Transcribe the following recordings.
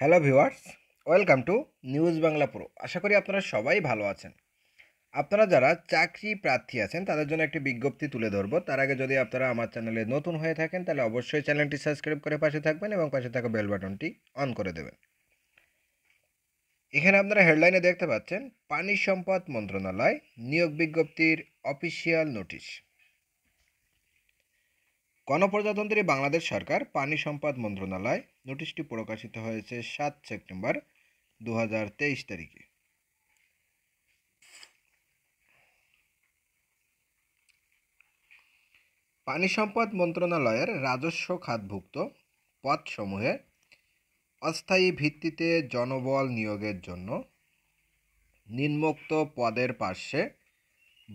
hello viewers welcome to news Bangla pro আশা করি আপনারা সবাই ভালো আছেন আপনারা যারা চাকরি প্রার্থী আছেন তাদের জন্য একটি বিজ্ঞপ্তি তুলে ধরবো তার আগে যদি আপনারা আমার চ্যানেলে নতুন হয়ে থাকেন তাহলে অবশ্যই চ্যানেলটি সাবস্ক্রাইব করে পাশে থাকবেন এবং পাশে থাকা বেল বাটনটি অন করে দেবেন এখানে আপনারা হেডলাইনে দেখতে পাচ্ছেন পানি সম্পদ মন্ত্রণালয় নিয়োগ বিজ্ঞপ্তির অফিসিয়াল নোটিশ গণপ্রজাতন্ত্রী বাংলাদেশ সরকার পানি সম্পদ মন্ত্রণালয় নোটিশটি প্রকাশিত হয়েছে সাত সেপ্টেম্বর দু তারিখে পানি সম্পদ মন্ত্রণালয়ের রাজস্ব খাতভুক্ত পদসমূহে অস্থায়ী ভিত্তিতে জনবল নিয়োগের জন্য নিম্নোক্ত পদের পার্শ্বে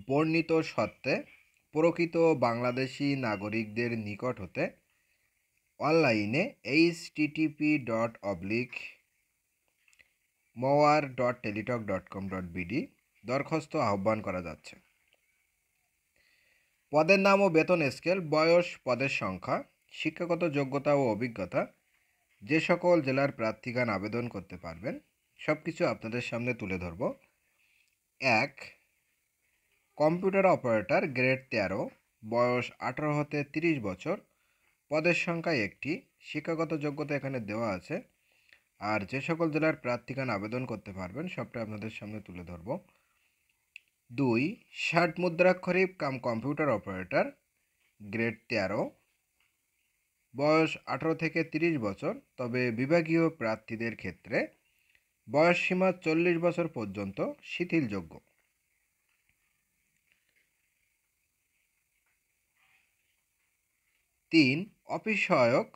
বর্ণিত সত্ত্বে প্রকৃত বাংলাদেশি নাগরিকদের নিকট হতে অনলাইনে এইচ টিটিপি ডট অবলিক মোয়ার dot Teletalk dot com dot BD দরখাস্ত আহ্বান করা যাচ্ছে পদের নাম ও বেতন স্কেল বয়স পদের সংখ্যা শিক্ষাগত যোগ্যতা ও অভিজ্ঞতা যে সকল জেলার প্রার্থীগান আবেদন করতে পারবেন সব কিছু আপনাদের সামনে তুলে ধরব এক কম্পিউটার অপারেটর গ্রেড তেরো বয়স আঠারো হতে তিরিশ বছর পদের সংখ্যায় একটি শিক্ষাগত যোগ্যতা এখানে দেওয়া আছে আর যে সকল জেলার প্রার্থীকান আবেদন করতে পারবেন সবটা আপনাদের সামনে তুলে ধরব দুই ষাট মুদ্রাক্ষরী কাম কম্পিউটার অপারেটর গ্রেড তেরো বয়স আঠারো থেকে তিরিশ বছর তবে বিভাগীয় প্রার্থীদের ক্ষেত্রে বয়সসীমা চল্লিশ বছর পর্যন্ত শিথিলযোগ্য তিন অতিশয়ক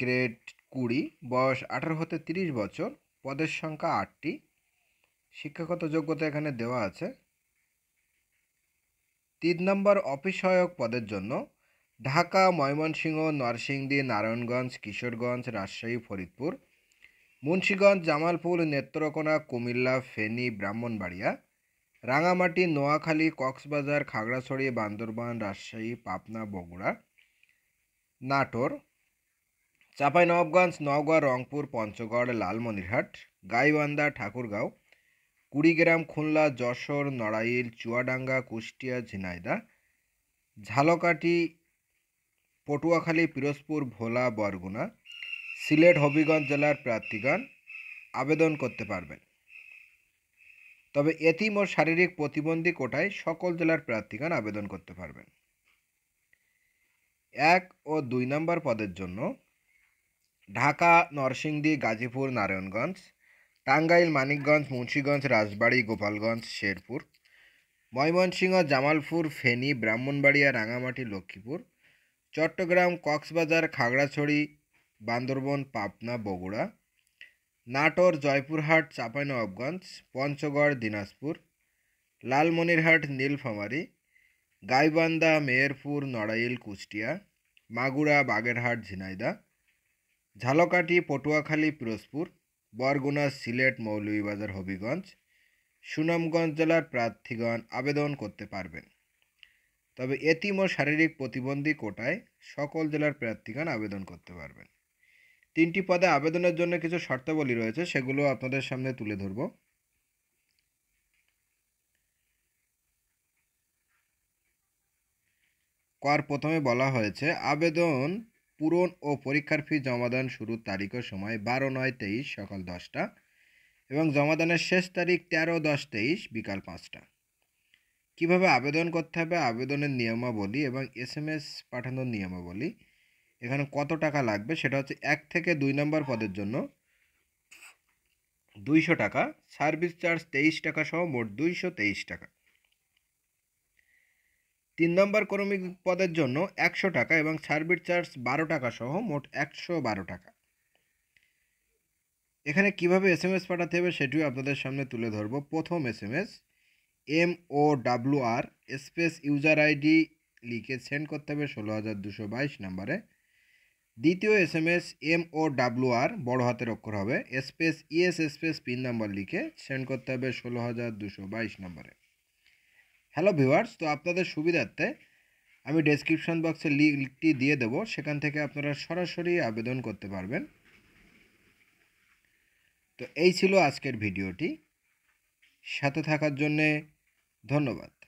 গ্রেড কুড়ি বয়স আঠারো হতে তিরিশ বছর পদের সংখ্যা আটটি শিক্ষাগত যোগ্যতা এখানে দেওয়া আছে তিন নম্বর অফিসহায়ক পদের জন্য ঢাকা ময়মনসিংহ নরসিংদী নারায়ণগঞ্জ কিশোরগঞ্জ রাজশাহী ফরিদপুর মুন্সীগঞ্জ জামালপুর নেত্রকোনা কুমিল্লা ফেনী ব্রাহ্মণবাড়িয়া রাঙামাটি নোয়াখালী কক্সবাজার খাগড়াছড়ি বান্দরবান রাজশাহী পাবনা বগুড়া নাটোর চাঁপাইনবাবগঞ্জ নওগাঁ রংপুর পঞ্চগড় লালমনিরহাট গাইবান্ধা ঠাকুরগাঁও কুড়িগ্রাম খুলনা যশোর নড়াইল চুয়াডাঙ্গা কুষ্টিয়া ঝিনাইদা ঝালকাটি পটুয়াখালী পিরোজপুর ভোলা বরগুনা সিলেট হবিগঞ্জ জেলার প্রার্থীগণ আবেদন করতে পারবেন তবে এতিম ও শারীরিক প্রতিবন্ধী কোটায় সকল জেলার প্রার্থীগণ আবেদন করতে পারবেন এক ও দুই নম্বর পদের জন্য ঢাকা নরসিংদী গাজীপুর নারায়ণগঞ্জ টাঙ্গাইল মানিকগঞ্জ মুন্সীগঞ্জ রাজবাড়ি গোপালগঞ্জ শেরপুর ময়মনসিংহ জামালপুর ফেনী ব্রাহ্মণবাড়িয়া রাঙামাটি লক্ষ্মীপুর চট্টগ্রাম কক্সবাজার খাগড়াছড়ি বান্দরবন পাবনা বগুড়া নাটোর জয়পুরহাট চাঁপাইনবাবগঞ্জ পঞ্চগড় দিনাজপুর লালমনিরহাট নীলফামারি গাইবান্ধা মেহেরপুর নড়াইল কুষ্টিয়া মাগুরা বাগেরহাট ঝিনাইদা ঝালকাটি পটুয়াখালী পিরোজপুর বরগুনা সিলেট মৌলভীবাজার হবিগঞ্জ সুনামগঞ্জ জেলার প্রার্থীগণ আবেদন করতে পারবেন তবে এতিম ও শারীরিক প্রতিবন্ধী কোটায় সকল জেলার প্রার্থীগণ আবেদন করতে পারবেন তিনটি পদে আবেদনের জন্য কিছু শর্তাবলী রয়েছে সেগুলো আপনাদের সামনে তুলে ধরব কর প্রথমে বলা হয়েছে আবেদন পূরণ ও পরীক্ষার ফি জমাদান শুরুর তারিখ ও সময় বারো নয় তেইশ সকাল দশটা এবং জমাদানের শেষ তারিখ তেরো দশ তেইশ বিকাল পাঁচটা কীভাবে আবেদন করতে হবে আবেদনের নিয়মাবলী এবং এস এম এস পাঠানোর নিয়মাবলী এখানে কত টাকা লাগবে সেটা হচ্ছে এক থেকে দুই নম্বর পদের জন্য দুইশো টাকা সার্ভিস চার্জ তেইশ টাকা সহ মোট দুইশো তেইশ টাকা তিন নম্বর কর্মী পদের জন্য একশো টাকা এবং সার্ভিস চার্জ বারো টাকা সহ মোট একশো বারো টাকা এখানে কিভাবে এস এম এস পাঠাতে হবে সেটিও আপনাদের সামনে তুলে ধরব প্রথম S M S M O W R space user ID লিখে সেন্ড করতে হবে ষোলো হাজার দুশো বাইশ নাম্বারে দ্বিতীয় S M S M O R বড় হাতের অক্ষর হবে space ES space pin number লিখে সেন্ড করতে হবে ষোলো হাজার দুশো বাইশ নম্বরে হ্যালো ভিউয়ার্স তো আপনাদের সুবিধার্থে আমি ডেসক্রিপশন বক্সে লিঙ্কটি দিয়ে দেব সেখান থেকে আপনারা সরাসরি আবেদন করতে পারবেন তো এই ছিল আজকের ভিডিওটি সাথে থাকার জন্যে ধন্যবাদ